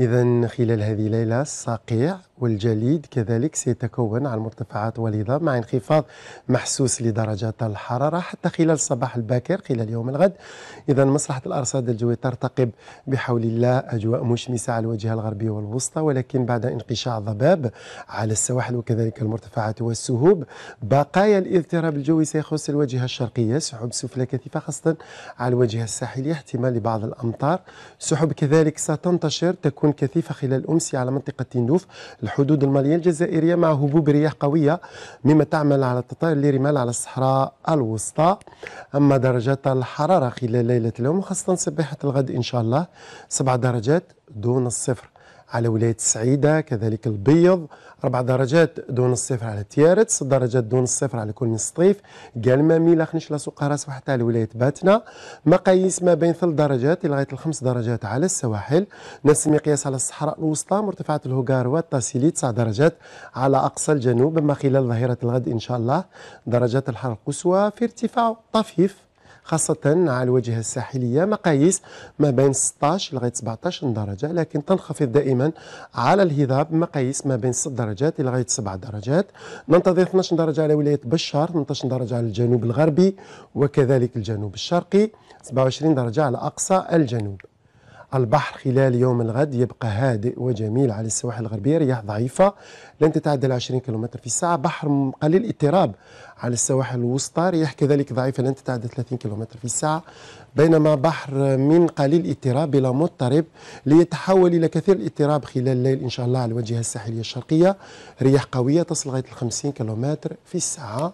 إذا خلال هذه الليلة الصقيع والجليد كذلك سيتكون على المرتفعات والهضة مع انخفاض محسوس لدرجات الحرارة حتى خلال الصباح الباكر خلال يوم الغد إذا مصلحة الأرصاد الجوية ترتقب بحول الله أجواء مشمسة على الواجهة الغربية والوسطى ولكن بعد انقشاع ضباب على السواحل وكذلك المرتفعات والسهوب بقايا الاضطراب الجوي سيخص الواجهة الشرقية سحب سفلى كثيفة خاصة على الواجهة الساحلية احتمال لبعض الأمطار سحب كذلك ستنتشر تكون تكون كثيفة خلال أمس على منطقة تندوف الحدود المالية الجزائرية مع هبوب رياح قوية مما تعمل على تطاير لرمال على الصحراء الوسطى أما درجات الحرارة خلال ليلة اليوم خاصة صباحة الغد إن شاء الله سبع درجات دون الصفر على ولاية السعيدة كذلك البيض أربع درجات دون الصفر على تيارت ست درجات دون الصفر على كل سطيف قالما ميلا خنشلة وقراص وحتى على ولاية باتنا مقاييس ما بين ثلاث درجات لغاية الخمس درجات على السواحل نفس المقياس على الصحراء الوسطى مرتفعة الهوغار والتاسيلي تسع درجات على أقصى الجنوب ما خلال ظهيرة الغد إن شاء الله درجات الحرارة القصوى في ارتفاع طفيف خاصة على الواجهة الساحلية مقاييس ما بين 16 لغاية 17 درجة لكن تنخفض دائما على الهضاب مقاييس ما بين 6 درجات لغاية 7 درجات ننتظر 12 درجة على ولاية بشار 18 درجة على الجنوب الغربي وكذلك الجنوب الشرقي 27 درجة على أقصى الجنوب البحر خلال يوم الغد يبقى هادئ وجميل على السواحل الغربية رياح ضعيفة لن تتعدى 20 كم في الساعة بحر قليل اضطراب على السواحل الوسطى رياح كذلك ضعيفة لن تتعدى 30 كم في الساعة بينما بحر من قليل اضطراب إلى مضطرب ليتحول إلى كثير الاضطراب خلال الليل إن شاء الله على الواجهة الساحلية الشرقية رياح قوية تصل غاية 50 كم في الساعة